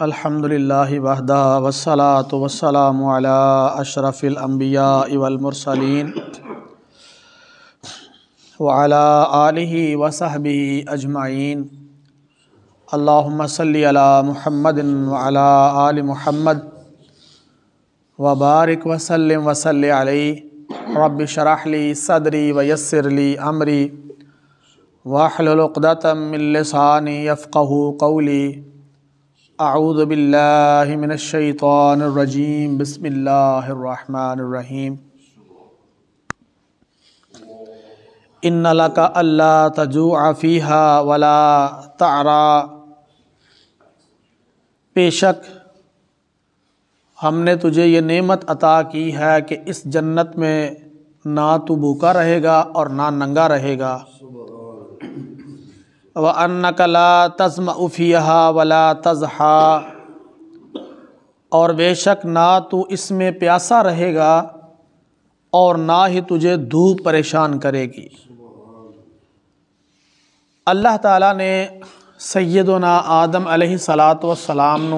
अल्हम्दुलिल्लाहि वहदा वस्सलातु वस्सलामु अला अशरफिल अंबिया वल मुरसलीन व अला आलिहि व सहबिहि अजमाइन अल्लाहुम्मा सल्लि अला मुहम्मदिन व अला आलि मुहम्मद व बारिक व सल्लिम व सल्लि अलैहि रब्बि शरह ली सदरी व यस्सिर ली अमरी वाहलुल उक़दतम मिन लिसानी यफ़क़हू क़ौली الرحمن الرحيم إن का अल्ला تجوع आफ़ीहा ولا तारा बेशक हमने तुझे ये नेमत अता की है कि इस जन्नत में ना तू भूखा रहेगा और ना नंगा रहेगा व अन्नकला तज़म उफ़िया वला तजहा और बेशक ना तू इसमें प्यासा रहेगा और ना ही तुझे धूप परेशान करेगी अल्लाह ताला ने सैदना आदम अलही सलात वसलाम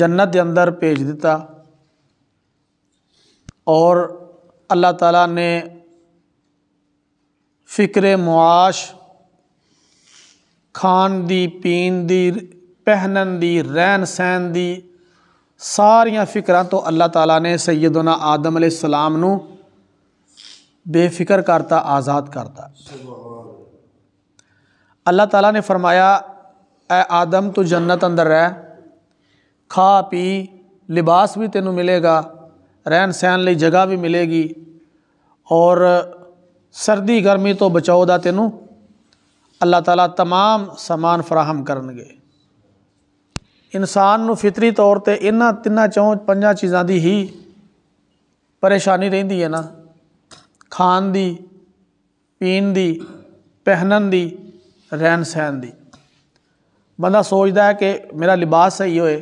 जन्नत के अंदर भेज दिता और अल्लाह ताला ने फिक्र मुआश खान दी पीन दी पहनन दी रहन सहन दी सारिया फिक्र तो अल्लाह ताला ने सैयदना आदम अलैहिस्सलाम नू बेफिक्र करता आज़ाद करता अल्लाह ताला ने फरमाया ए आदम तू जन्नत अंदर रह खा पी लिबास भी तेनों मिलेगा रहन सहन ली जगह भी मिलेगी और ਸਰਦੀ ਗਰਮੀ ਤੋਂ ਬਚਾਓ ਦਾ ਤੈਨੂੰ ਅੱਲਾਹ ਤਾਲਾ तमाम ਸਮਾਨ ਫਰਾਹਮ ਕਰਨਗੇ ਇਨਸਾਨ ਨੂੰ ਫਿਤਰੀ ਤੌਰ ਤੇ ਇਹਨਾਂ ਤਿੰਨਾਂ ਚੋਂ ਪੰਜਾਂ ਚੀਜ਼ਾਂ ਦੀ ਹੀ ਪਰੇਸ਼ਾਨੀ ਰਹਿੰਦੀ ਹੈ ਨਾ ਖਾਣ ਦੀ ਪੀਣ ਦੀ ਪਹਿਨਣ ਦੀ ਰਹਿਣ ਸਹਿਣ ਦੀ ਬੰਦਾ ਸੋਚਦਾ ਹੈ ਕਿ ਮੇਰਾ ਲਿਬਾਸ ਸਹੀ ਹੋਏ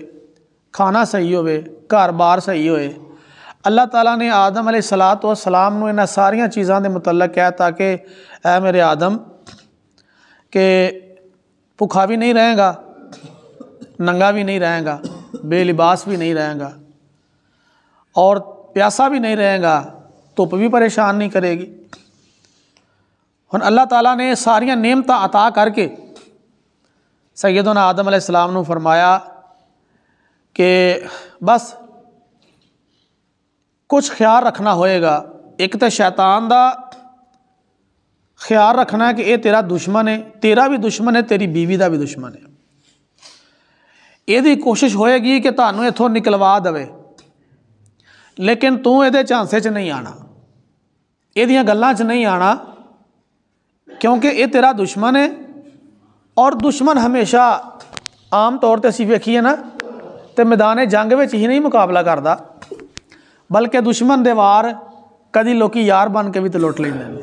ਖਾਣਾ ਸਹੀ ਹੋਵੇ ਘਰ-ਬਾਰ ਸਹੀ ਹੋਏ अल्लाह तला ने आदम ਅਲੈਹ सलात व सलाम इन्ह सारिया चीज़ों के ਦੇ ਮੁਤਲਕ ਕਿਹਾ ਤਾਂ ਕਿ ਐ ਮੇਰੇ ਆਦਮ ਕਿ ਭੁੱਖਾ ਵੀ नंगा भी नहीं रहेगा बेलिबास भी नहीं रहेगा और प्यासा भी नहीं रहेगा धुप भी परेशान नहीं करेगी हम अल्लाह ताला ने सारिया नियमत अता करके सैदन आदम आसमाम फरमाया कि बस ਕੁਝ ਖਿਆਲ ਰੱਖਣਾ ਹੋਏਗਾ ਇੱਕ ਤਾਂ ਸ਼ੈਤਾਨ ਦਾ ਖਿਆਲ ਰੱਖਣਾ ਕਿ ਇਹ ਤੇਰਾ ਦੁਸ਼ਮਣ ਹੈ ਤੇਰਾ ਵੀ ਦੁਸ਼ਮਣ ਹੈ ਤੇਰੀ بیوی ਦਾ ਵੀ ਦੁਸ਼ਮਣ ਹੈ ਇਹਦੀ ਕੋਸ਼ਿਸ਼ ਹੋਏਗੀ ਕਿ ਤੁਹਾਨੂੰ ਇੱਥੋਂ ਨਿਕਲਵਾ ਦੇਵੇ ਲੇਕਿਨ ਤੂੰ ਇਹਦੇ ਝਾਂਸੇ 'ਚ ਨਹੀਂ ਆਣਾ ਇਹਦੀਆਂ ਗੱਲਾਂ 'ਚ ਨਹੀਂ ਆਣਾ ਕਿਉਂਕਿ ਇਹ ਤੇਰਾ ਦੁਸ਼ਮਣ ਹੈ ਔਰ ਦੁਸ਼ਮਣ ਹਮੇਸ਼ਾ ਆਮ ਤੌਰ ਤੇ ਅਸੀਂ ਵੇਖੀਏ ਨਾ ਤੇ ਮੈਦਾਨੇ ਜੰਗ ਵਿੱਚ ਹੀ ਨਹੀਂ ਮੁਕਾਬਲਾ ਕਰਦਾ ਬਲਕਿ ਦੁਸ਼ਮਣ ਦੇ ਵਾਰ ਕਦੀ ਲੋਕੀ ਯਾਰ ਬਣ ਕੇ ਵੀ ਤੇ ਲੁੱਟ ਲੈਂਦੇ ਨੇ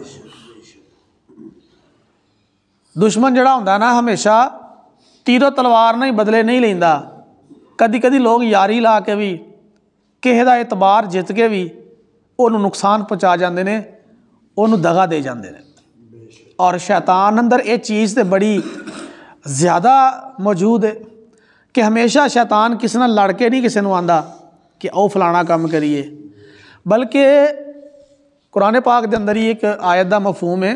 ਦੁਸ਼ਮਣ ਜਿਹੜਾ ਹੁੰਦਾ ਨਾ ਹਮੇਸ਼ਾ ਤੀਰੋ ਤਲਵਾਰ ਨਹੀਂ ਬਦਲੇ ਨਹੀਂ ਲੈਂਦਾ ਕਦੀ ਕਦੀ ਲੋਕ ਯਾਰੀ ਲਾ ਕੇ ਵੀ ਕਿਸੇ ਦਾ ਇਤਬਾਰ ਜਿੱਤ ਕੇ ਵੀ ਉਹਨੂੰ ਨੁਕਸਾਨ ਪਹੁੰਚਾ ਜਾਂਦੇ ਨੇ ਉਹਨੂੰ ਦਗਾ ਦੇ ਜਾਂਦੇ ਨੇ ਔਰ ਸ਼ੈਤਾਨ ਅੰਦਰ ਇਹ ਚੀਜ਼ ਤੇ ਬੜੀ ਜ਼ਿਆਦਾ ਮੌਜੂਦ ਹੈ ਕਿ ਹਮੇਸ਼ਾ ਸ਼ੈਤਾਨ ਕਿਸੇ ਨਾਲ ਲੜ ਕੇ ਨਹੀਂ ਕਿਸੇ ਨੂੰ ਆਂਦਾ कि ओ फलाना कम करिए बल्कि कुरान पाक ਦੇ ਅੰਦਰ ਹੀ ਇੱਕ ਆਇਤ ਦਾ ਮਫਹੂਮ ਹੈ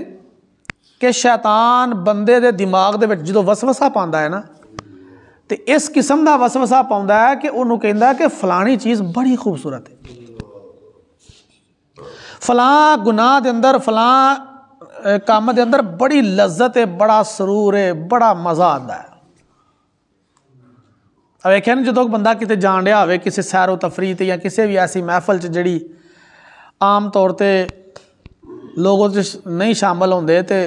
ਕਿ ਸ਼ੈਤਾਨ ਬੰਦੇ ਦੇ ਦਿਮਾਗ ਦੇ ਵਿੱਚ ਜਦੋਂ ਵਸਵਸਾ ਪਾਉਂਦਾ ਹੈ ਨਾ ਤੇ ਇਸ ਕਿਸਮ ਦਾ ਵਸਵਸਾ ਪਾਉਂਦਾ ਹੈ ਕਿ ਉਹਨੂੰ ਕਹਿੰਦਾ ਕਿ ਫਲਾਣੀ ਚੀਜ਼ ਬੜੀ ਖੂਬਸੂਰਤ ਹੈ ਫਲਾਂ ਗੁਨਾਹ ਦੇ ਅੰਦਰ ਫਲਾਂ ਕੰਮ ਦੇ ਅੰਦਰ ਬੜੀ ਲਜ਼ਤ ਹੈ ਬੜਾ ਸਰੂਰ ਹੈ ਬੜਾ ਮਜ਼ਾ ਆਉਂਦਾ ਹੈ ਆ ਵੇਖਿਆ ਨਾ ਜਦੋਂ ਬੰਦਾ ਕਿਤੇ ਜਾਣ ਰਿਹਾ ਹੋਵੇ ਕਿਸੇ ਸੈਰੋ ਤਫਰੀਹ ਤੇ ਜਾਂ ਕਿਸੇ ਵੀ ਐਸੀ ਮਹਿਫਲ 'ਚ ਜਿਹੜੀ ਆਮ ਤੌਰ ਤੇ ਲੋਗੋ ਜਿਸ ਨਹੀਂ ਸ਼ਾਮਲ ਹੁੰਦੇ ਤੇ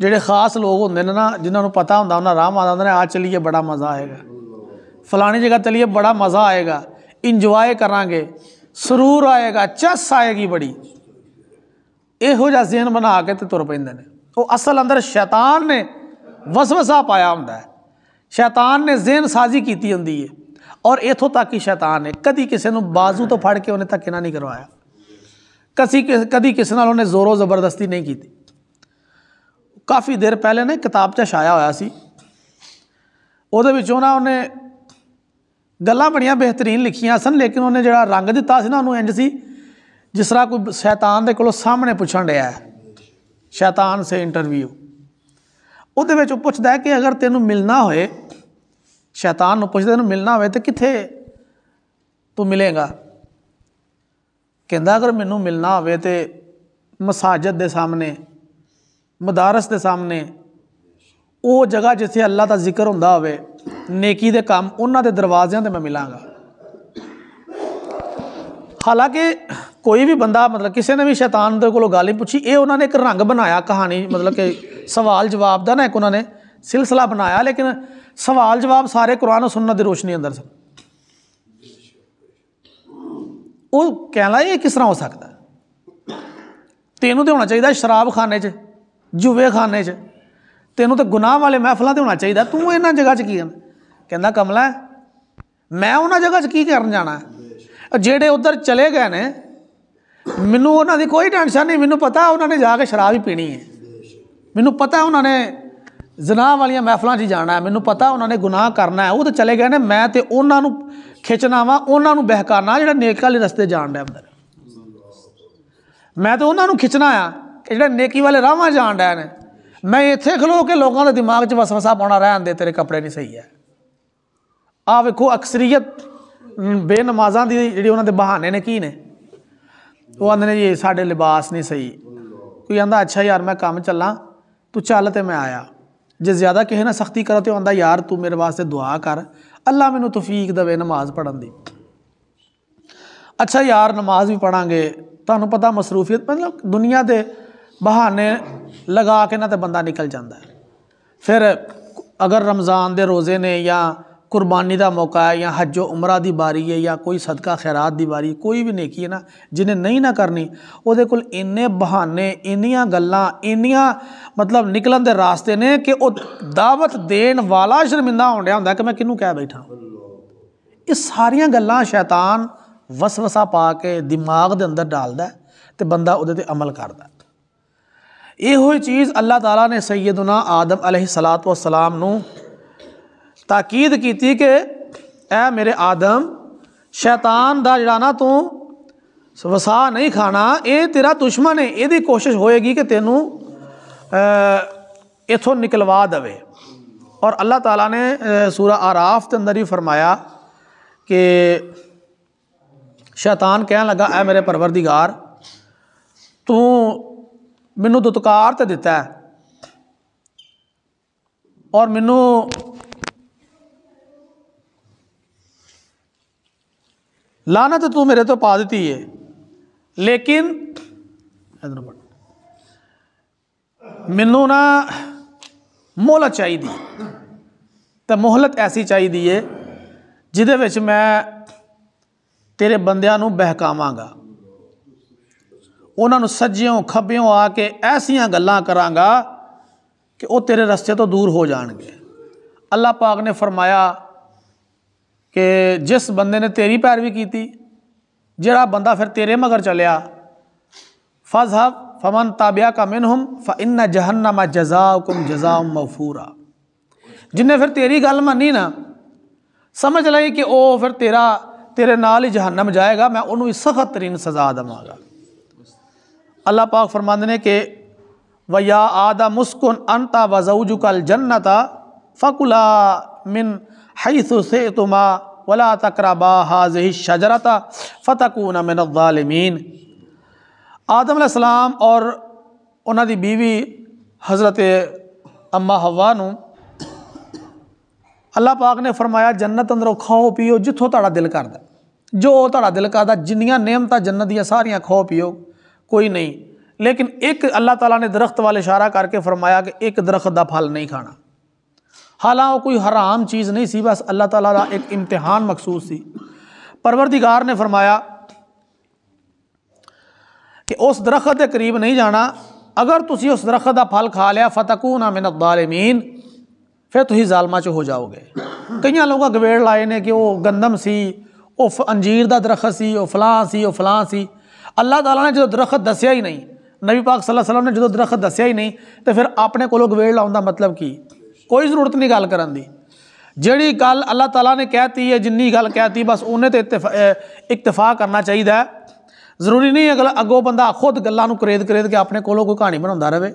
ਜਿਹੜੇ ਖਾਸ ਲੋਕ ਹੁੰਦੇ ਨੇ ਨਾ ਜਿਨ੍ਹਾਂ ਨੂੰ ਪਤਾ ਹੁੰਦਾ ਉਹਨਾਂ ਆਰਾਮ ਆਉਂਦਾ ਜਾਂਦੇ ਨੇ ਆ ਚਲੀਏ ਬੜਾ ਮਜ਼ਾ ਆਏਗਾ ਫਲਾਣੀ ਜਗ੍ਹਾ ਚਲੀਏ ਬੜਾ ਮਜ਼ਾ ਆਏਗਾ ਇੰਜੋਏ ਕਰਾਂਗੇ ਸਰੂਰ ਆਏਗਾ ਚਸ ਆਏਗੀ ਬੜੀ ਇਹੋ ਜਿਹਾ ਜ਼ਿਹਨ ਬਣਾ ਕੇ ਤੇ ਤੁਰ ਪੈਂਦੇ ਨੇ ਉਹ ਅਸਲ ਅੰਦਰ ਸ਼ੈਤਾਨ ਨੇ ਵਸਵਸਾ ਪਾਇਆ ਹੁੰਦਾ ਹੈ शैतान ने जेन साजी की होंगी है और इतों तक ही शैतान ने कभी किसी बाजू तो फड़ के उन्हें धक्केना नहीं करवाया कसी कि कभी किसी ना उन्हें जोरों जबरदस्ती नहीं की काफ़ी देर पहले ना किताब च छाया होया उन्हें गल् बड़िया बेहतरीन लिखिया सन लेकिन उन्हें जोड़ा रंग दिता से ना उन्होंने इंज सी जिस तरह कोई शैतान के को सामने पूछ लिया है शैतान से इंटरव्यू ਉਹਦੇ ਵਿੱਚ ਉਹ ਪੁੱਛਦਾ ਹੈ ਕਿ ਅਗਰ ਤੈਨੂੰ ਮਿਲਣਾ ਹੋਏ ਸ਼ੈਤਾਨ ਨੂੰ ਪੁੱਛਦਾ ਤੈਨੂੰ ਮਿਲਣਾ ਹੋਵੇ ਤੇ ਕਿੱਥੇ ਤੂੰ ਮਿਲੇਗਾ ਕਹਿੰਦਾ ਅਗਰ ਮੈਨੂੰ ਮਿਲਣਾ ਹੋਵੇ ਤੇ ਮਸਾਜਦ ਦੇ ਸਾਹਮਣੇ ਮਦਾਰਸ ਦੇ ਸਾਹਮਣੇ ਉਹ ਜਗ੍ਹਾ ਜਿੱਥੇ ਅੱਲਾ ਦਾ ਜ਼ਿਕਰ ਹੁੰਦਾ ਹੋਵੇ ਨੇਕੀ ਦੇ ਕੰਮ ਉਹਨਾਂ ਦੇ ਦਰਵਾਜ਼ਿਆਂ ਤੇ ਮੈਂ ਮਿਲਾਂਗਾ ਹਾਲਾਂਕਿ ਕੋਈ ਵੀ ਬੰਦਾ ਮਤਲਬ ਕਿਸੇ ਨੇ ਵੀ ਸ਼ੈਤਾਨ ਦੇ ਕੋਲੋਂ ਗੱਲ ਹੀ ਪੁੱਛੀ ਇਹ ਉਹਨਾਂ ਨੇ ਇੱਕ ਰੰਗ ਬਣਾਇਆ ਕਹਾਣੀ ਮਤਲਬ ਕਿ ਸਵਾਲ ਜਵਾਬ ਦਾ ਨਾ ਇੱਕ ਉਹਨਾਂ ਨੇ ਸਿਲਸਿਲਾ ਬਣਾਇਆ ਲੇਕਿਨ ਸਵਾਲ ਜਵਾਬ ਸਾਰੇ ਕੁਰਾਨ ਔਰ ਸੁਨਨਤ ਦੀ ਰੋਸ਼ਨੀ ਅੰਦਰ ਸਨ ਉਹ ਕਹਿੰਦਾ ਇਹ ਕਿਸ ਤਰ੍ਹਾਂ ਹੋ ਸਕਦਾ ਤੈਨੂੰ ਤੇ ਹੋਣਾ ਚਾਹੀਦਾ ਸ਼ਰਾਬਖਾਨੇ 'ਚ ਜੁਵੇਖਾਨੇ 'ਚ ਤੈਨੂੰ ਤੇ ਗੁਨਾਹ ਵਾਲੇ ਮਹਿਫਲਾਂ ਤੇ ਹੋਣਾ ਚਾਹੀਦਾ ਤੂੰ ਇਹਨਾਂ ਜਗ੍ਹਾ 'ਚ ਕੀ ਕਰਨਾ ਕਹਿੰਦਾ ਕਮਲਾ ਮੈਂ ਉਹਨਾਂ ਜਗ੍ਹਾ 'ਚ ਕੀ ਕਰਨ ਜਾਣਾ ਜਿਹੜੇ ਉਧਰ ਚਲੇ ਗਏ ਨੇ ਮੈਨੂੰ ਉਹਨਾਂ ਦੀ ਕੋਈ ਟੈਨਸ਼ਨ ਨਹੀਂ ਮੈਨੂੰ ਪਤਾ ਉਹਨਾਂ ਨੇ ਜਾ ਕੇ ਸ਼ਰਾਬ ਹੀ ਪੀਣੀ ਹੈ ਮੈਨੂੰ ਪਤਾ ਉਹਨਾਂ ਨੇ ਜ਼ਨਾਹ ਵਾਲੀਆਂ ਮਹਿਫਲਾਂ 'ਚ ਜਾਣਾ ਮੈਨੂੰ ਪਤਾ ਉਹਨਾਂ ਨੇ ਗੁਨਾਹ ਕਰਨਾ ਹੈ ਉਹ ਤਾਂ ਚਲੇ ਗਏ ਨੇ ਮੈਂ ਤੇ ਉਹਨਾਂ ਨੂੰ ਖਿੱਚਣਾ ਵਾ ਉਹਨਾਂ ਨੂੰ ਬਹਿਕਾਣਾ ਜਿਹੜਾ ਨੇਕ ਵਾਲੇ ਰਸਤੇ ਜਾਣ ਡਿਆ ਅੰਦਰ ਮੈਂ ਤਾਂ ਉਹਨਾਂ ਨੂੰ ਖਿੱਚਣਾ ਆ ਕਿ ਜਿਹੜਾ ਨੇਕੀ ਵਾਲੇ ਰਾਹਾਂ ਜਾਣ ਡਿਆ ਨੇ ਮੈਂ ਇੱਥੇ ਖਲੋ ਕੇ ਲੋਕਾਂ ਦੇ ਦਿਮਾਗ 'ਚ ਵਸਵਸਾ ਪਾਉਣਾ ਰਹਿਣ ਦੇ ਤੇਰੇ ਕੱਪੜੇ ਨਹੀਂ ਸਹੀ ਹੈ ਆ ਵੇਖੋ ਅਕਸਰੀਅਤ ਬੇਨਮਾਜ਼ਾਂ ਦੀ ਜਿਹੜੀ ਉਹਨਾਂ ਦੇ ਬਹਾਨੇ ਨੇ ਕੀ ਨੇ वह आंदे जी साढ़े लिबास नहीं सही कोई आंता अच्छा यार मैं काम चला तू चल तो मैं आया जे ज़्यादा किसी ना सख्ती करो तो आंता यार तू मेरे वास्ते दुआ कर अल्लाह मैनू तफीक दे नमाज़ पढ़न की अच्छा यार नमाज भी पढ़ा तहूँ पता मसरूफियत मतलब दुनिया के बहाने लगा के ना तो बंदा निकल जाता फिर अगर रमज़ान के रोज़े ने या कुर्बानी का मौका है या हज उमरा की बारी है या कोई सदका खैरात की बारी कोई भी नेकी है ना जिन्हें नहीं ना करनी वो को इन्ने बहाने इन गल् इन मतलब निकलन के रास्ते ने कि दावत देन वाला शर्मिंदा हो रहा होंगे कि मैं किनू कह बैठा ये सारिया गल् शैतान वस वसा पा के दिमाग के अंदर डाल है बंदा वो अमल करता यो चीज़ अल्लाह तला ने ਨੇ आदम ਆਦਮ ਅਲੈਹਿਸਲਾਤੁ ਵਸਲਾਮ ताकीद ਕੀਤੀ कि ਐ ਮੇਰੇ ਆਦਮ ਸ਼ੈਤਾਨ ਦਾ ਜਿਹੜਾ ਨਾ ਤੂੰ ਵਸਾ ਨਹੀਂ ਖਾਣਾ ਇਹ ਤੇਰਾ ਦੁਸ਼ਮਣ ਹੈ ਇਹਦੀ ਕੋਸ਼ਿਸ਼ ਹੋਏਗੀ ਕਿ ਤੈਨੂੰ ਇਥੋਂ ਨਿਕਲਵਾ ਦਵੇ और अल्लाह तला ने सूरा आराफ के अंदर ही फरमाया कि शैतान कह लगा ए मेरे परवरदिगार तू मैनू दुतकार तो दिता है और मैनू लाना तो तू मेरे तो पा देती है लेकिन मैनू ना मोहलत चाहिए तो मोहलत ऐसी चाहिए है ਜਿਹਦੇ ਵਿੱਚ ਮੈਂ ਤੇਰੇ ਬੰਦਿਆਂ ਨੂੰ ਬਹਿਕਾਵਾਂਗਾ ਉਹਨਾਂ ਨੂੰ ਸੱਜਿਓਂ ਖੱਬਿਓਂ ਆ ਕੇ ਐਸੀਆਂ ਗੱਲਾਂ ਕਰਾਂਗਾ ਕਿ ਉਹ ਤੇਰੇ ਰਸਤੇ ਤੋਂ ਦੂਰ ਹੋ ਜਾਣਗੇ ਅੱਲਾਹ ਪਾਕ ਨੇ ਫਰਮਾਇਆ कि जिस बंद ने तेरी पैरवी की जड़ा बंदा फिर तेरे मगर चलिया फजहब फमन ताबिया का मिन मिनहुम फ इन जहन्ना मा कुम जजाउ मफूरा जिन्हें फिर तेरी गल मनी ना समझ लाई कि ओ फिर तेरा तेरे नाल ही जहन्नम जाएगा मैं उन्होंने सख्त तरीन सजा देवगा अल्लाह पाक फरमंद ने कि वया आदा मुस्कुन अंता वजू कल जन्नता फकुला मिन हई से तुमा वला तकरबा हाज शजरता फ़तकून मिनमीन आदम और उन्होंने बीवी हज़रत अम्मा हवा अल्लाह पाक ने फरमाया जन्नत अंदरों खाओ पियो जितों ता दिल करता जो ता दिल करता जिन्नियां नियमत जन्नत दिया सारिया खाओ पियो कोई नहीं लेकिन एक अल्लाह तला ने दरख्त वाल इशारा करके फरमाया कि एक दरख्त का फल नहीं खाना हालांकि कोई हराम चीज़ नहीं सी बस अल्लाह ताला का एक इम्तिहान मखसूस सी परवरदिगार ने फरमाया कि उस दरखत के करीब नहीं जाना अगर तुम उस दरखत का फल खा लिया फतकू ना मिनत दालमीन फिर तुम जालमा च हो जाओगे कई लोग गवेड़ लाए ने कि वह गंदम सी वह अंजीर का दरखत सी वह फलां सी वह फलां सी अल्लाह तला ने जो दरखत दसिया ही नहीं नबी पाक सल्लल्लाहु अलैहि वसल्लम ने जो दरखत दसिया ही नहीं तो फिर अपने को गवेड़ लाने का मतलब की ਕੋਈ ਜ਼ਰੂਰਤ ਨਹੀਂ ਗੱਲ ਕਰਨ ਦੀ ਜਿਹੜੀ ਗੱਲ ਅੱਲਾਹ ਤਾਲਾ ਨੇ ਕਹਿਤੀ ਹੈ ਜਿੰਨੀ ਗੱਲ ਕਹਿਤੀ ਬਸ ਉਹਨੇ ਤੇ ਇਕਤਫਾ ਕਰਨਾ ਚਾਹੀਦਾ ਹੈ ਜ਼ਰੂਰੀ ਨਹੀਂ ਅਗਲਾ ਅੱਗੋਂ ਬੰਦਾ ਖੁਦ ਗੱਲਾਂ ਨੂੰ ਕਰੇਦ ਕਰੇਦ ਕੇ ਆਪਣੇ ਕੋਲੋਂ ਕੋਈ ਕਹਾਣੀ ਬਣਾਉਂਦਾ ਰਵੇ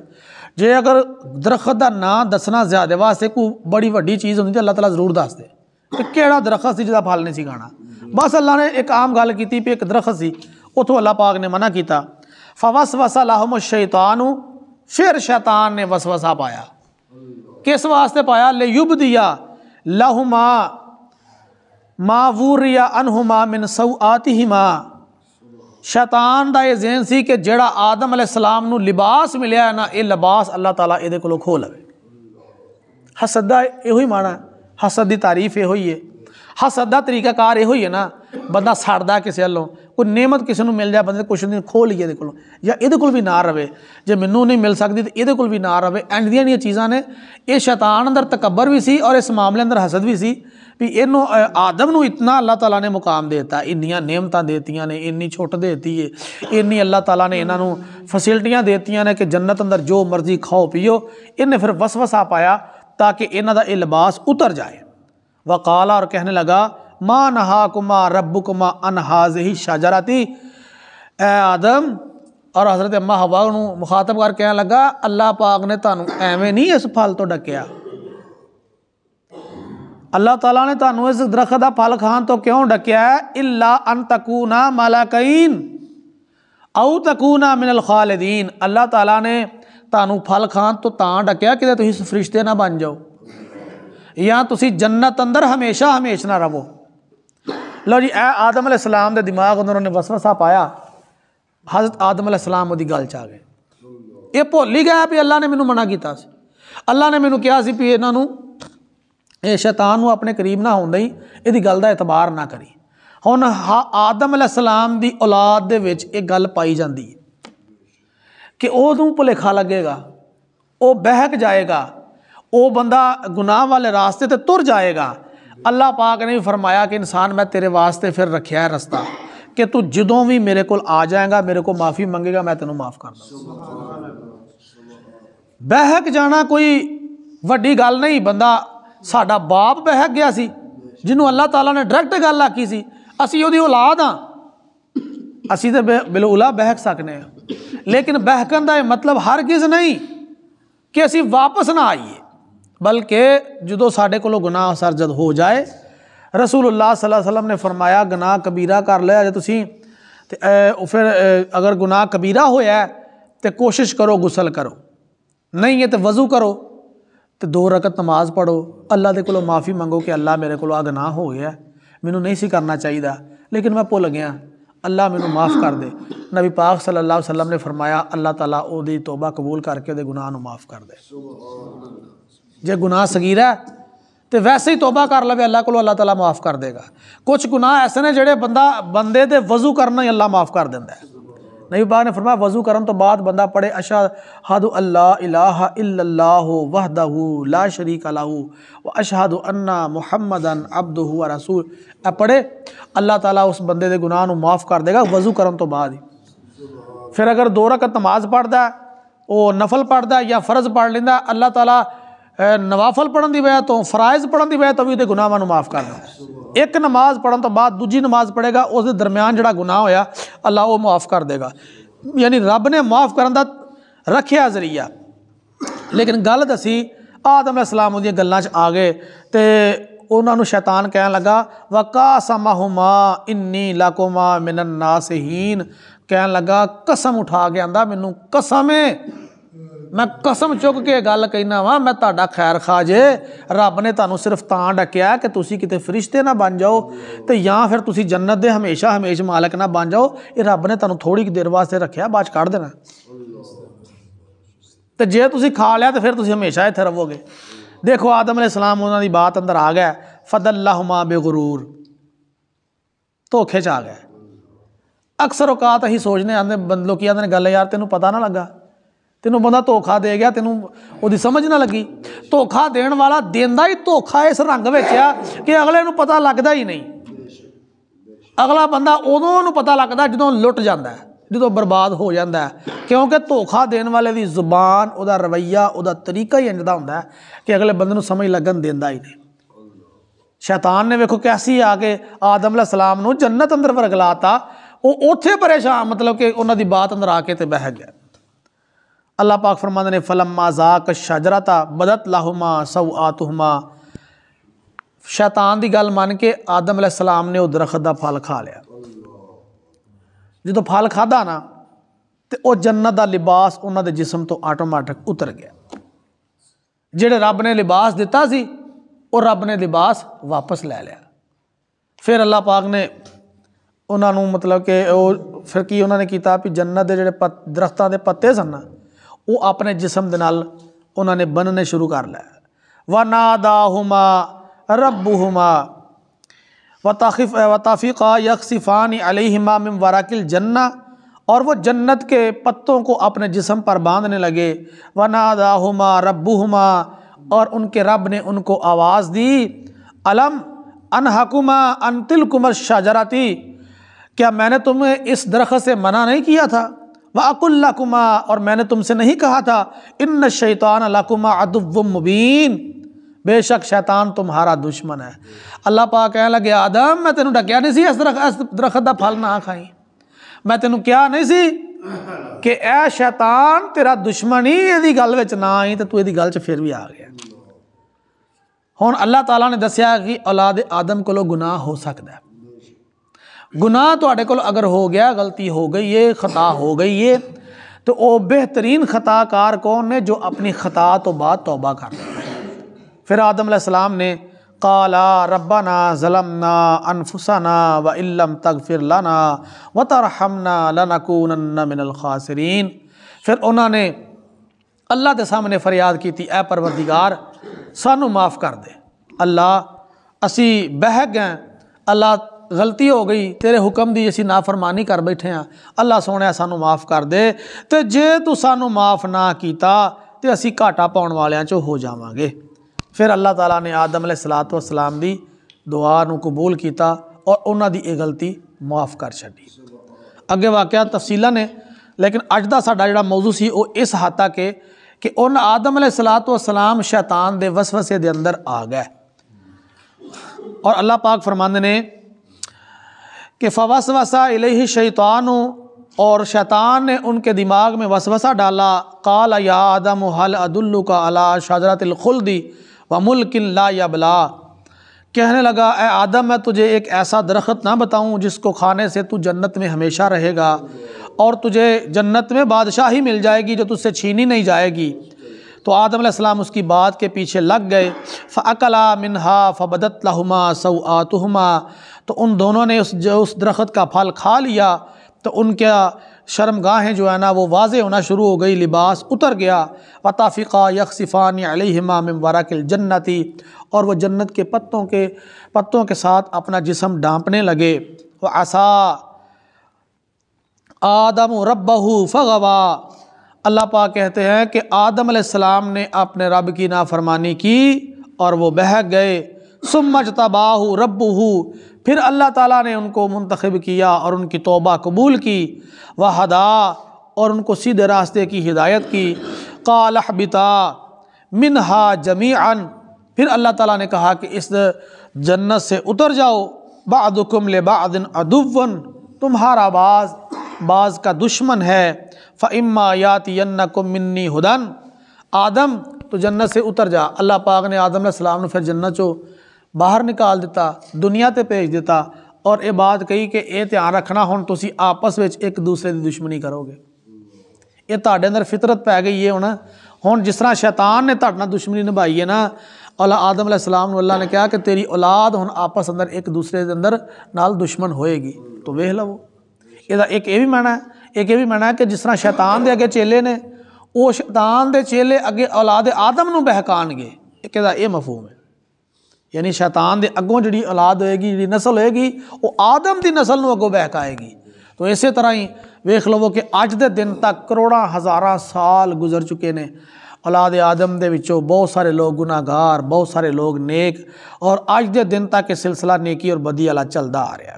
ਜੇ ਅਗਰ ਦਰਖਤ ਦਾ ਨਾਂ ਦੱਸਣਾ ਜ਼ਿਆਦਾ ਵਾਸਤੇ ਕੋਈ ਬੜੀ ਵੱਡੀ ਚੀਜ਼ ਹੁੰਦੀ ਤੇ ਅੱਲਾਹ ਤਾਲਾ ਜ਼ਰੂਰ ਦੱਸਦੇ ਕਿ ਕਿਹੜਾ ਦਰਖਤ ਸੀ ਜਿਹਦਾ ਫਲ ਨਹੀਂ ਸੀ ਖਾਣਾ ਬਸ ਅੱਲਾਹ ਨੇ ਇੱਕ ਆਮ ਗੱਲ ਕੀਤੀ ਵੀ ਇੱਕ ਦਰਖਤ ਸੀ ਉਥੋਂ ਅੱਲਾਹ ਪਾਕ ਨੇ ਮਨਾ ਕੀਤਾ ਫਵਸਵਸ ਲਾਹਮ ਸ਼ੈਤਾਨੂ ਫਿਰ ਸ਼ੈਤਾਨ ਨੇ ਵਸਵਸਾ ਪਾਇਆ ਕਿਸ ਵਾਸਤੇ ਪਾਇਆ ਲਿਯੁਬਦੀਆ ਲਹੁਮਾ ਮਾਵੂਰਿਆ ਅਨਹੁਮਾ ਮਿਨ ਸੌਆਤਿਹਿਮਾ ਸ਼ੈਤਾਨ ਦਾ ਇਹ ਜ਼ੇਨ ਸੀ ਕਿ ਜਿਹੜਾ ਆਦਮ ਅਲੈ ਸਲਾਮ ਨੂੰ ਲਿਬਾਸ ਮਿਲਿਆ ਹੈ ਨਾ ਇਹ ਲਿਬਾਸ ਅੱਲਾਹ ਤਾਲਾ ਇਹਦੇ ਕੋਲੋਂ ਖੋ ਲਵੇ ਹਸਦ ਦਾ ਇਹੋ ਹੀ ਮਾਣਾ ਹਸਦ ਦੀ ਤਾਰੀਫ ਇਹੋ ਹੀ ਹੈ ਹਸਦ ਦਾ ਤਰੀਕਾਕਾਰ ਇਹੋ ਹੀ ਹੈ ਨਾ ਬੰਦਾ ਸੜਦਾ ਕਿਸੇ ਵੱਲੋਂ ਕੋਈ ਨੇਮਤ ਕਿਸੇ ਨੂੰ ਮਿਲ ਜਾ ਬੰਦੇ ਕੁਛ ਦਿਨ ਖੋ ਲਈਏ ਇਹਦੇ ਕੋਲੋਂ ਜਾਂ ਇਹਦੇ ਕੋਲ ਵੀ ਨਾ ਰਵੇ ਜੇ ਮੈਨੂੰ ਨਹੀਂ ਮਿਲ ਸਕਦੀ ਤੇ ਇਹਦੇ ਕੋਲ ਵੀ ਨਾ ਰਵੇ ਐਂਡ ਦੀਆਂ ਦੀਆਂ ਚੀਜ਼ਾਂ ਨੇ ਇਹ ਸ਼ੈਤਾਨ ਅੰਦਰ ਤਕੱਬਰ ਵੀ ਸੀ ਔਰ ਇਸ ਮਾਮਲੇ ਅੰਦਰ ਹਸਦ ਵੀ ਸੀ ਵੀ ਇਹਨੂੰ ਆਦਮ ਨੂੰ ਇਤਨਾ ਅੱਲਾਹ ਤਾਲਾ ਨੇ ਮੁਕਾਮ ਦਿੱਤਾ ਇੰਨੀਆਂ ਨੇਮਤਾਂ ਦੇਤੀਆਂ ਨੇ ਇੰਨੀ ਛੁੱਟ ਦੇਤੀ ਏ ਇੰਨੀ ਅੱਲਾਹ ਤਾਲਾ ਨੇ ਇਹਨਾਂ ਨੂੰ ਫੈਸਿਲਿਟੀਆਂ ਦੇਤੀਆਂ ਨੇ ਕਿ ਜੰਨਤ ਅੰਦਰ ਜੋ ਮਰਜ਼ੀ ਖਾਓ ਪੀਓ ਇਹਨੇ ਫਿਰ ਵਸਵਸਾ ਪਾਇਆ ताकि इन्हों का लिबास उतर जाए वकाला और कहने लगा मा नहा कुमा रब कुमा अनहाज ही शाहजराती आदम और हज़रत अम्मा हवा मुखातब कर कह लगा अल्लाह पाक ने तू एवें नहीं इस फल तो डकिया अल्लाह तला ने तू इस दरख्त का फल खान तो क्यों डकिया इला अन माला कईन औ ना मिनल खालदीन अल्लाह तला ने तू फल खान तो डकिया कि फरिश्ते ना बन जाओ या तुम जन्नत अंदर हमेशा हमेशा ना रहो ਲਓ ਜੀ ਇਹ ਆਦਮ ਅਲੈ ਸਲਾਮ ਦੇ ਦਿਮਾਗ ਉਹਨਾਂ ਨੇ ਵਸਵਸਾ ਪਾਇਆ ਹਜ਼ਰਤ ਆਦਮ ਅਲੈ ਸਲਾਮ ਉਹਦੀ ਗੱਲ ਚ ਆ ਗਏ ਇਹ ਭੁੱਲ ਹੀ ਗਿਆ ਵੀ ਅੱਲਾ ਨੇ ਮੈਨੂੰ ਮਨਾ ਕੀਤਾ ਸੀ ਅੱਲਾ ਨੇ ਮੈਨੂੰ ਕਿਹਾ ਸੀ ਵੀ ਇਹਨਾਂ ਨੂੰ ਇਹ ਸ਼ੈਤਾਨ ਨੂੰ ਆਪਣੇ ਕਰੀਬ ਨਾ ਹੋਣ ਦੇਈ ਇਹਦੀ ਗੱਲ ਦਾ ਇਤਬਾਰ ਨਾ ਕਰੀ ਹੁਣ ਆਦਮ ਅਲੈ ਸਲਾਮ ਦੀ ਔਲਾਦ ਦੇ ਵਿੱਚ ਇਹ ਗੱਲ ਪਾਈ ਜਾਂਦੀ ਹੈ ਕਿ ਉਹਨੂੰ ਭੁਲੇਖਾ ਲੱਗੇਗਾ ਉਹ ਬਹਿਕ ਜਾਏਗਾ ਉਹ ਬੰਦਾ ਗੁਨਾਹ ਵਾਲੇ ਰਾਸਤੇ ਤੇ ਤੁਰ ਜਾਏਗਾ अल्लाह पाक ने भी फरमाया कि इंसान मैं तेरे वास्ते फिर रखा है रस्ता कि तू जदों भी मेरे को आ जाएगा मेरे को माफ़ी मंगेगा मैं तेनों माफ़ कर दूँ बहक जाना कोई ਵੱਡੀ ਗੱਲ ਨਹੀਂ ਬੰਦਾ ਸਾਡਾ ਬਾਪ ਬਹਿ ਗਿਆ ਸੀ ਜਿਹਨੂੰ ਅੱਲਾਹ ਤਾਲਾ ਨੇ ਡਾਇਰੈਕਟ ਗੱਲ ਆਖੀ ਸੀ ਅਸੀਂ ਉਹਦੀ ਔਲਾਦ ਆ ਅਸੀਂ ਤਾਂ ਬਿਲਉਲਾ ਬਹਿਕ ਸਕਨੇ ਆ ਲੇਕਿਨ ਬਹਿਕਣ ਦਾ ਇਹ ਮਤਲਬ ਹਰ ਕਿਸ ਨਹੀਂ ਕਿ ਅਸੀਂ ਵਾਪਸ ਨਾ ਆਈਏ बल्कि जो साढ़े को गुनाह सरजद हो जाए रसूलुल्लाह सल्लल्लाहु अलैहि वसल्लम ने फरमाया गुनाह कबीरा कर लिया जे ਤੁਸੀਂ ਤੇ ਫਿਰ ਅਗਰ ਗੁਨਾਹ ਕਬੀਰਾ ਹੋਇਆ ਤੇ ਕੋਸ਼ਿਸ਼ ਕਰੋ ਗੁਸਲ ਕਰੋ ਨਹੀਂ ਹੈ ਤੇ ਵਜ਼ੂ ਕਰੋ ਤੇ ਦੋ ਰਕਤ ਨਮਾਜ਼ ਪੜੋ ਅੱਲਾ ਦੇ ਕੋਲੋਂ ਮਾਫੀ ਮੰਗੋ ਕਿ ਅੱਲਾ ਮੇਰੇ ਕੋਲੋਂ ਆ ਗੁਨਾਹ ਹੋ ਗਿਆ ਮੈਨੂੰ ਨਹੀਂ ਸੀ ਕਰਨਾ ਚਾਹੀਦਾ ਲੇਕਿਨ ਮੈਂ ਭੁੱਲ ਗਿਆ ਅੱਲਾ ਮੈਨੂੰ ਮਾਫ ਕਰ ਦੇ ਨਬੀ ਪਾਕ ਸੱਲੱਲਾਹੁ ਅਲੈहि ਵਸੱਲਮ ਨੇ ਫਰਮਾਇਆ ਅੱਲਾ ਤਾਲਾ ਉਹਦੀ ਤੋਬਾ ਕਬੂਲ ਕਰਕੇ ਉਹਦੇ ਗੁਨਾਹ ਨੂੰ ਮਾਫ ਕਰ ਦੇ ਸੁਭਾਨ ਅੱਲਾ जे गुनाह सगीर है तो वैसे ही तौबा कर लवे अल्लाह को अल्लाह तला माफ़ कर देगा कुछ गुनाह ऐसे ने जोड़े बंदा बंदे दे वजू करना ही अल्लाह माफ़ कर देता है नहीं बाह ने फरमा वजू करन तो बाद बंदा पढ़े अशा हद अल्लाह इलाह इलाह वह ला शरीक अलाहू व अशहद अन्ना मुहम्मद अन अब्द रसूल ए पढ़े अल्लाह ताला उस बंदे दे गुनाह नु माफ़ कर देगा वजू करन तो बाद ही फिर अगर दो रकत नमाज़ पढ़ता वो नफल पढ़ता या फ़र्ज़ पढ़ लेंदा अल्लाह ताला नवाफल पढ़न की वजह तो फराइज़ पढ़न की वजह तो भी वे गुनाहों माफ़ कर लें एक नमाज़ पढ़न तो बाद दूजी नमाज़ पढ़ेगा उस दरम्यान जोड़ा गुनाह होया अला वो माफ़ कर देगा यानी रब ने माफ़ कर रखिया जरिया लेकिन गल दसी आदम इस्लाम दिन गलों आ गए तो उन्होंने शैतान कह लगा वका समाहमा इन्नी लाकोमा मिनन ना सहीन कह लगा कसम उठा के आंदा मैनू कसमें ਮੈਂ ਕਸਮ ਚੁੱਕ ਕੇ ਗੱਲ ਕਹਿਣਾ ਵਾਂ ਮੈਂ ਤੁਹਾਡਾ ਖੈਰ ਖਾਜੇ ਰੱਬ ਨੇ ਤੁਹਾਨੂੰ ਸਿਰਫ ਤਾਂ ਡਕਿਆ ਕਿ ਤੁਸੀਂ ਕਿਤੇ ਫਰਿਸ਼ਤੇ ਨਾ ਬਣ ਜਾਓ ਤੇ ਜਾਂ ਫਿਰ ਤੁਸੀਂ ਜੰਨਤ ਦੇ ਹਮੇਸ਼ਾ ਹਮੇਸ਼ ਮਾਲਕ ਨਾ ਬਣ ਜਾਓ ਇਹ ਰੱਬ ਨੇ ਤੁਹਾਨੂੰ ਥੋੜੀ ਕਿ ਦੇਰ ਵਾਸਤੇ ਰੱਖਿਆ ਬਾਅਦ ਚ ਕੱਢ ਦੇਣਾ ਤੇ ਜੇ ਤੁਸੀਂ ਖਾ ਲਿਆ ਤੇ ਫਿਰ ਤੁਸੀਂ ਹਮੇਸ਼ਾ ਇੱਥੇ ਰਹੋਗੇ ਦੇਖੋ ਆਦਮ ਅਲੈਹਿਸਲਾਮ ਉਹਨਾਂ ਦੀ ਬਾਤ ਅੰਦਰ ਆ ਗਿਆ ਫਦਲਹੁਮਾ ਬੇਗਰੂਰ ਧੋਖੇ ਚ ਆ ਗਿਆ ਅਕਸਰ ਔਕਾਤ ਅਸੀਂ ਸੋਚਨੇ ਆਂਦੇ ਲੋਕੀ ਆਂਦੇ ਨੇ ਗੱਲ ਯਾਰ ਤੈਨੂੰ ਪਤਾ ਨਾ ਲੱਗਾ ਤੈਨੂੰ ਬੰਦਾ ਧੋਖਾ ਦੇ ਗਿਆ ਤੈਨੂੰ ਉਹਦੀ ਸਮਝ ਨਾ ਲੱਗੀ ਧੋਖਾ ਦੇਣ ਵਾਲਾ ਦਿੰਦਾ ਹੀ ਧੋਖਾ ਇਸ ਰੰਗ ਵਿੱਚ ਆ ਕਿ ਅਗਲੇ ਨੂੰ ਪਤਾ ਲੱਗਦਾ ਹੀ ਨਹੀਂ ਅਗਲਾ ਬੰਦਾ ਉਦੋਂ ਉਹਨੂੰ ਪਤਾ ਲੱਗਦਾ ਜਦੋਂ ਲੁੱਟ ਜਾਂਦਾ ਹੈ ਜਦੋਂ ਬਰਬਾਦ ਹੋ ਜਾਂਦਾ ਹੈ ਕਿਉਂਕਿ ਧੋਖਾ ਦੇਣ ਵਾਲੇ ਦੀ ਜ਼ੁਬਾਨ ਉਹਦਾ ਰਵਈਆ ਉਹਦਾ ਤਰੀਕਾ ਹੀ ਇੰਜ ਦਾ ਹੁੰਦਾ ਹੈ ਕਿ ਅਗਲੇ ਬੰਦੇ ਨੂੰ ਸਮਝ ਲੱਗਣ ਦਿੰਦਾ ਹੀ ਨਹੀਂ ਸ਼ੈਤਾਨ ਨੇ ਵੇਖੋ ਕੈਸੀ ਆ ਕੇ ਆਦਮ ਅਲੈ ਸਲਾਮ ਨੂੰ ਜੰਨਤ ਅੰਦਰ ਵਰਗਲਾਤਾ ਉਹ ਉੱਥੇ ਪਰੇਸ਼ਾਨ ਮਤਲਬ ਕਿ ਉਹਨਾਂ ਦੀ ਬਾਤ ਅੰਦਰ ਆ ਕੇ ਤੇ ਬਹਿ ਗਿਆ अल्लाह पाक फरमान ने फ़लम्मा जाक शजरता बदत लाहुमा सव आतुमा शैतान की गल मन के आदम सलाम ने वो दरखत का फल खा लिया जो तो फल खाधा ना तो वह जन्नत का लिबास उन्होंने जिसम तो आटोमैटिक उतर गया जेडे रब ने लिबास दिता ਸੀ और रब ने लिबास वापस लै लिया फिर अल्लाह पाक ने उन्होंने मतलब कि फिर ਉਹ उन्होंने किया ਉਹਨਾਂ ਨੇ ਕੀਤਾ ਵੀ ਜੰਨਤ ਦੇ ਜਿਹੜੇ ਦਰਖਤਾਂ ਦੇ ਪੱਤੇ वो अपने ਜਿਸਮ ਦੇ ਨਾਲ ਉਹਨਾਂ ਨੇ ਬੰਨਣੇ ਸ਼ੁਰੂ ਕਰ ਲਿਆ ਵਨਾਦਾਹੁਮਾ ਰੱਬੁਹੁਮਾ वताफ़ वताफ़ीक़ा यकसिफ़ान अलहिमा मम वराकिल जन्ना और वह जन्नत के पत्तों को अपने जिसम पर बांधने लगे व ना रब हुमा और उनके रब ने उनको आवाज़ दी अलम अनहकुमा अन कुमर शाजराती क्या मैंने तुम्हें इस दरख्त से मना नहीं किया था वाकुल्लाकुमा और मैंने तुमसे नहीं कहा था इन शैतान अलाकुमा अदुव बेशक शैतान तुम्हारा दुश्मन है अल्लाह पा कह लगे आदम मैं तेन डकिया नहीं सी इस दरख दरखत का फल ना खाई मैं तेन क्या नहीं सी कि ए शैतान तेरा दुश्मन ही यदि गल ना आई तो तू य गल फिर भी आ गया हूँ अल्लाह तला ने दसिया कि औलाद आदम को गुनाह हो सकता है गुनाह ਤੁਹਾਡੇ को अगर हो गया गलती हो गई है खता हो गई है तो वह बेहतरीन खताकार कौन ने जो अपनी खता तो बाद तोबा कर फिर आदम सलाम ने काला रब्बाना ज़लमना अनफुसाना व इलम तगफिर लाना व तरहमना लनकून मिनल फिर उन्होंने अल्लाह के सामने फरियाद की थी ऐ परवरदिगार सानू माफ़ कर दे अल्लाह असी बह गए अल्लाह ਗਲਤੀ ਹੋ ਗਈ ਤੇਰੇ ਹੁਕਮ ਦੀ ਅਸੀਂ ਨਾਫਰਮਾਨੀ ਕਰ ਬੈਠੇ ਆ ਅੱਲਾ ਸੋਹਣਿਆ ਸਾਨੂੰ ਮਾਫ ਕਰ ਦੇ ਤੇ ਜੇ ਤੂੰ ਸਾਨੂੰ ਮਾਫ ਨਾ ਕੀਤਾ ਤੇ ਅਸੀਂ ਘਾਟਾ ਪਾਉਣ ਵਾਲਿਆਂ ਚੋਂ ਹੋ ਜਾਵਾਂਗੇ ਫਿਰ ਅੱਲਾਹ ਤਾਲਾ ਨੇ ਆਦਮ ਅਲੈਹਿਸਲਾਤੁ ਵਸਲਾਮ ਦੀ ਦੁਆ ਨੂੰ ਕਬੂਲ ਕੀਤਾ ਔਰ ਉਹਨਾਂ ਦੀ ਇਹ ਗਲਤੀ ਮਾਫ ਕਰ ਛੱਡੀ ਅੱਗੇ ਵਾਕਿਆ ਤਫਸੀਲਾਂ ਨੇ ਲੇਕਿਨ ਅੱਜ ਦਾ ਸਾਡਾ ਜਿਹੜਾ ਮੌਜੂ ਸੀ ਉਹ ਇਸ ਹੱਦ ਤੱਕ ਹੈ ਕਿ ਉਹਨ ਆਦਮ ਅਲੈਹਿਸਲਾਤੁ ਵਸਲਾਮ ਸ਼ੈਤਾਨ ਦੇ ਵਸਵਸੇ ਦੇ ਅੰਦਰ ਆ ਗਏ और अल्लाह पाक फरमाने ने कि फ़वसवसा इलही शैतान और शैतान ने उनके दिमाग में वसवसा डाला काल या आदम हल अदुल्लू का अला ख़ुल दी व मुल्किन ला या बला कहने लगा ए आदम मैं तुझे एक ऐसा दरख्त ना बताऊँ जिसको खाने से तू जन्नत में हमेशा रहेगा और तुझे जन्नत में बादशाह ही मिल जाएगी जो तुझसे छीनी नहीं जाएगी तो आदम सलाम उसकी बात के पीछे लग गए फ़ला मिनहा फ़बदत लहुमा सऊ आतुमा तो उन दोनों ने उस जो उस दरख्त का फल खा लिया तो उनका शर्मगाहें जो है ना वो वाज होना शुरू हो गई लिबास उतर गया वताफ़िका यकसिफ़ान अलहमा मबारकिल जन्नती और वह जन्नत के पत्तों के पत्तों के साथ अपना जिसम डांपने लगे व आसा आदम रबू फ़वा अल्लाह पा कहते हैं कि आदम सलाम ने अपने रब की नाफरमानी की और वह बहक गए सुमच तबाह रबू फिर अल्लाह ताला ने उनको मंतखब किया और उनकी तोबा कबूल की वह हदा और उनको सीधे रास्ते की हिदायत की कालहबिता मिनहा जमीअन फिर अल्लाह ताला ने कहा कि इस जन्नत से उतर जाओ बदकुम ले बादिन अदुवन तुम्हारा बाज बाज का दुश्मन है फ़िम्मा को मन्नी हदन आदम तो जन्नत से उतर जा अल्लाह पाक ने आदम सलाम फिर जन्नत चो ਬਾਹਰ ਨਿਕਾਲ ਦਿੱਤਾ ਦੁਨੀਆ ਤੇ ਭੇਜ ਦਿੱਤਾ ਔਰ ਇਹ ਬਾਤ ਕਹੀ ਕਿ ਇਹ ਧਿਆਨ ਰੱਖਣਾ ਹੁਣ ਤੁਸੀਂ ਆਪਸ ਵਿੱਚ ਇੱਕ ਦੂਸਰੇ ਦੀ ਦੁਸ਼ਮਣੀ ਕਰੋਗੇ ਇਹ ਤੁਹਾਡੇ ਅੰਦਰ ਫਿਤਰਤ ਪੈ ਗਈ ਹੈ ਹੁਣ ਹੁਣ ਜਿਸ ਤਰ੍ਹਾਂ ਸ਼ੈਤਾਨ ਨੇ ਤੁਹਾਡੇ ਨਾਲ ਦੁਸ਼ਮਣੀ ਨਿਭਾਈ ਹੈ ਨਾ ਔਲਾ ਆਦਮ ਅਲੈਹ ਸਲਾਮ ਨੂੰ ਅੱਲਾ ਨੇ ਕਿਹਾ ਕਿ ਤੇਰੀ ਔਲਾਦ ਹੁਣ ਆਪਸ ਅੰਦਰ ਇੱਕ ਦੂਸਰੇ ਦੇ ਅੰਦਰ ਨਾਲ ਦੁਸ਼ਮਣ ਹੋਏਗੀ ਤੋ ਵੇਖ ਲਵੋ ਇਹਦਾ ਇੱਕ ਇਹ ਵੀ ਮਾਨਾ ਹੈ ਇੱਕ ਇਹ ਵੀ ਮਾਨਾ ਹੈ ਕਿ ਜਿਸ ਤਰ੍ਹਾਂ ਸ਼ੈਤਾਨ ਦੇ ਅੱਗੇ ਚੇਲੇ ਨੇ ਉਹ ਸ਼ੈਤਾਨ ਦੇ ਚੇਲੇ ਅੱਗੇ ਔਲਾਦ ਆਦਮ ਨੂੰ ਬਹਿਕਾਣਗੇ ਇਹਦਾ ਇਹ ਮਫਹੂਮ ਹੈ यानी शैतान के अगों जी औलाद होएगी जी नसल होएगी वो आदम की नसल में अगों आएगी तो इस तरह ही वेख लवो कि अज के दिन तक करोड़ों हज़ार साल गुजर चुके हैं औलाद आदम के बहुत सारे लोग गुनाहगार बहुत सारे लोग नेक और अज के दिन तक यह सिलसिला नेकी और बदी वाला चलता आ रहा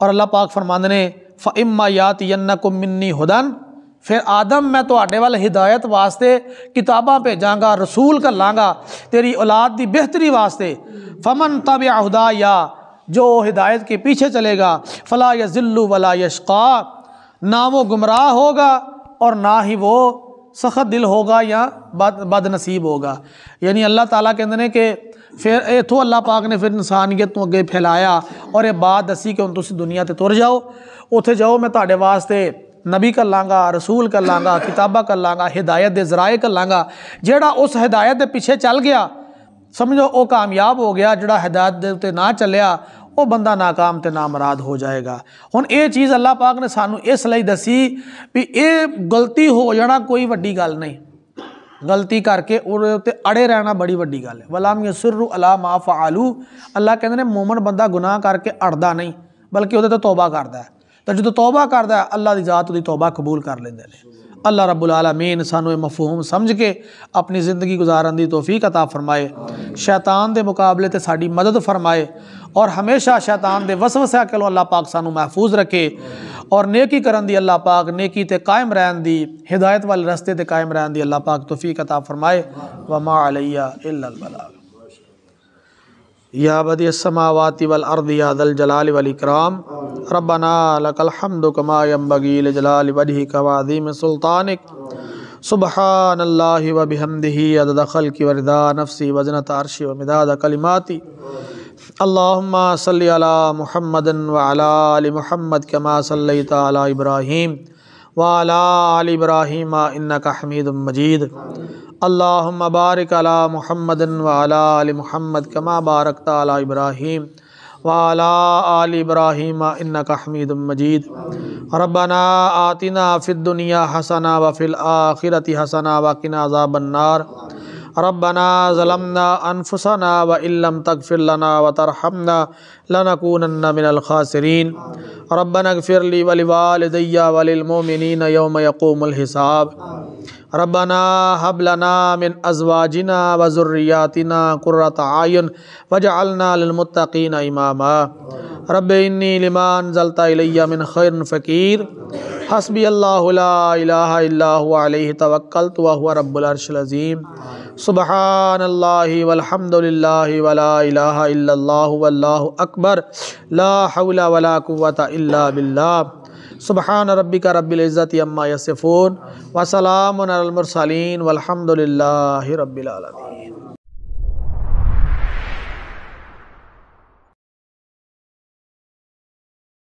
और अल्लाह पाक ने फ इम्मा यात मिन्नी हुदन फिर आदम मैं थोड़े तो वाल हिदायत वास्ते किताबा भेजागा रसूल कलागा तेरी औलाद की बेहतरी वास्ते फमन तब याहदा या जो हिदायत के पीछे चलेगा फला या जिल्लु वला यशका ना वो गुमराह होगा और ना ही वो सख्त दिल होगा या बद बद नसीब होगा यानी अल्लाह ताला कहते हैं कि फिर इतों अल्लाह पाक ने फिर इंसानियत तो अगे फैलाया और ये बात दसी कि हम तुम दुनिया से तुर जाओ उत जाओ मैं थोड़े वास्ते ਨਬੀ ਕਾ ਲਾਂਗਾ ਰਸੂਲ ਕਾ ਲਾਂਗਾ ਕਿਤਾਬਾਂ ਕਾ ਲਾਂਗਾ ਹਿਦਾਇਤ ਦੇ ਜ਼ਰਾਏ ਕਾ ਲਾਂਗਾ ਜਿਹੜਾ ਉਸ ਹਿਦਾਇਤ ਦੇ ਪਿੱਛੇ ਚੱਲ ਗਿਆ ਸਮਝੋ ਉਹ ਕਾਮਯਾਬ ਹੋ ਗਿਆ ਜਿਹੜਾ ਹਿਦਾਇਤ ਦੇ ਉੱਤੇ ਨਾ ਚੱਲਿਆ ਉਹ ਬੰਦਾ ناکਾਮ ਤੇ ਨਾਮਰਾਦ ਹੋ ਜਾਏਗਾ ਹੁਣ ਇਹ ਚੀਜ਼ ਅੱਲਾਹ ਪਾਕ ਨੇ ਸਾਨੂੰ ਇਸ ਲਈ ਦਸੀ ਵੀ ਇਹ ਗਲਤੀ ਹੋ ਜਾਣਾ ਕੋਈ ਵੱਡੀ ਗੱਲ ਨਹੀਂ ਗਲਤੀ ਕਰਕੇ ਉਹਦੇ ਉੱਤੇ ਅੜੇ ਰਹਿਣਾ ਬੜੀ ਵੱਡੀ ਗੱਲ ਹੈ ਵਲਾਮ ਯਸਰੁ ਅਲਾ ਮਾ ਫਾਲੂ ਅੱਲਾਹ ਕਹਿੰਦੇ ਨੇ ਮੂਮਨ ਬੰਦਾ ਗੁਨਾਹ ਕਰਕੇ ਅੜਦਾ ਨਹੀਂ ਬਲਕਿ ਉਹਦੇ ਤੋਂ ਤੌਬਾ ਕਰਦਾ ਹੈ तो जो तौबा करता अल्लाह की जात की तौबा कबूल कर लेंगे ने अल्लाह रबुल आला मेन सानू मफहूम समझ के अपनी जिंदगी गुजारन की तोफीक अता फरमाए शैतान के मुकाबले तो साड़ी मदद फरमाए और हमेशा शैतान के वस वस्या के अला पाक सू महफूज रखे और नेकी करन दी अल्लाह पाक नेकी ते कायम रहन दी हिदायत वाले रस्ते ते कायम रहन दी अल्लाह पाक तोफीक अता फरमाए वमा अलैया इल्ला अल बलाग या बदी समावती वल अर्द यादल जलाल वलिक्राम रबना लकलहमद कमायम बगील जलाल वजह कवादीम सुल्तानिक सुबहान अल्लाह वबिहमदही अदद खल की वरदा नफसी वजन वजनत अरशी वमदाद कलिमाती अल्लाम व अला वाल मुहम्मद कमा सल्ल तला इब्राहीम वाल इब्राहीम इन्ना का हमीद मजीद अल्लाह बारक अला महमद वाल महमद कमा बारक अला इब्राहीम वाला आल इब्राहिम इन्न हमीद मजीद रबना आतिना फ़िद दुनिया हसना वफ़िल आखिरत हसना वकिन अजाबन्नार रबना ज़लमना अनफसना व इलम तकफिर लना व तरहमना लनकून मिनलखासरीन रबना गफ़िरली वली वालदैया वलिलमोमिन यौम यकूमहिसाब रबना हबलना मिन अजवाजना व ज़ुर्रियातना कुर्रत आयन वजालना लमतकीन इमामा रब इन्नी लिमान जलता इलैया मिन खैर फ़कीर हसबी अल्लाह तवक्ल तो वह रब्बुलरशलज़ीम सुबहानल्लाहि वल्हम्दुलिल्लाहि वला इलाहा वल्लाहु अकबर ला हौला वला कुव्वता इल्ला बिल्लाह सुबहान रब्बिका रब्बिल इज़्ज़ति अम्मा यसिफून व सलामुन अलल मुरसलीन रब्बिल आलमीन